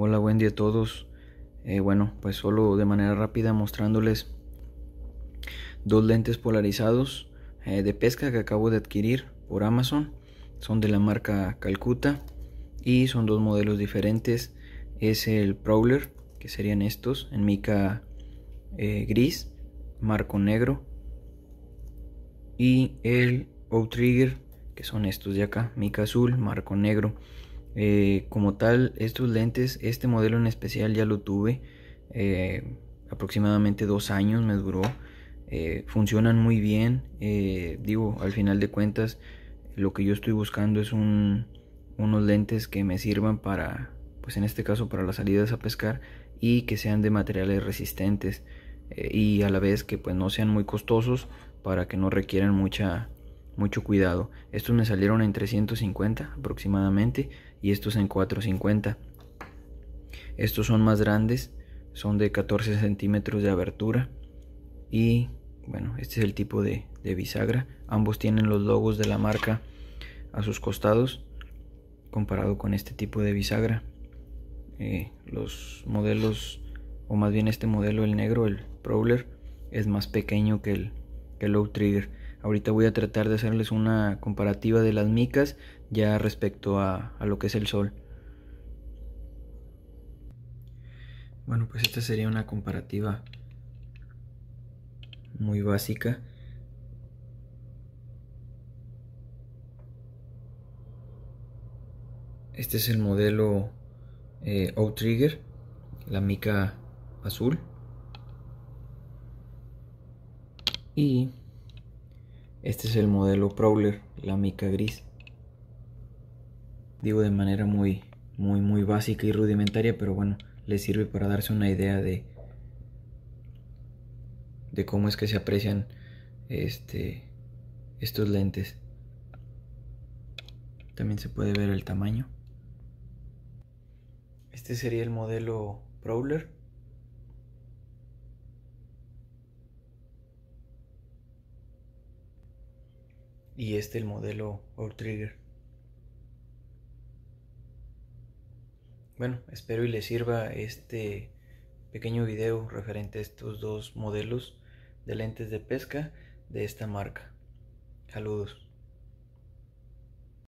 Hola, buen día a todos. Eh, bueno, pues solo de manera rápida mostrándoles dos lentes polarizados eh, de pesca que acabo de adquirir por Amazon. Son de la marca Calcuta y son dos modelos diferentes. Es el Prowler, que serían estos, en mica eh, gris, marco negro. Y el Outrigger, que son estos de acá, mica azul, marco negro. Eh, como tal, estos lentes, este modelo en especial ya lo tuve. Eh, aproximadamente dos años me duró. Eh, funcionan muy bien. digo, al final de cuentas, lo que yo estoy buscando es unos lentes que me sirvan para, pues en este caso, para las salidas a pescar y que sean de materiales resistentes y a la vez que pues no sean muy costosos para que no requieran mucha mucho cuidado. Estos me salieron en 350 aproximadamente y estos en 450. Estos son más grandes, son de 14 centímetros de abertura y bueno, este es el tipo de, bisagra. Ambos tienen los logos de la marca a sus costados comparado con este tipo de bisagra. Eh, los modelos, o más bien este modelo, el negro, el Prowler, es más pequeño que el, que el Low Trigger. Ahorita voy a tratar de hacerles una comparativa de las micas ya respecto a, lo que es el sol. Bueno, pues esta sería una comparativa muy básica. Este es el modelo eh, Outrigger, la mica azul. Y este es el modelo Prowler, la mica gris. Digo de manera muy, muy, muy básica y rudimentaria, pero bueno, le sirve para darse una idea de, de cómo es que se aprecian este, estos lentes. También se puede ver el tamaño. Este sería el modelo Prowler. y este el modelo Trigger. Bueno, espero y les sirva este pequeño video referente a estos dos modelos de lentes de pesca de esta marca. Saludos.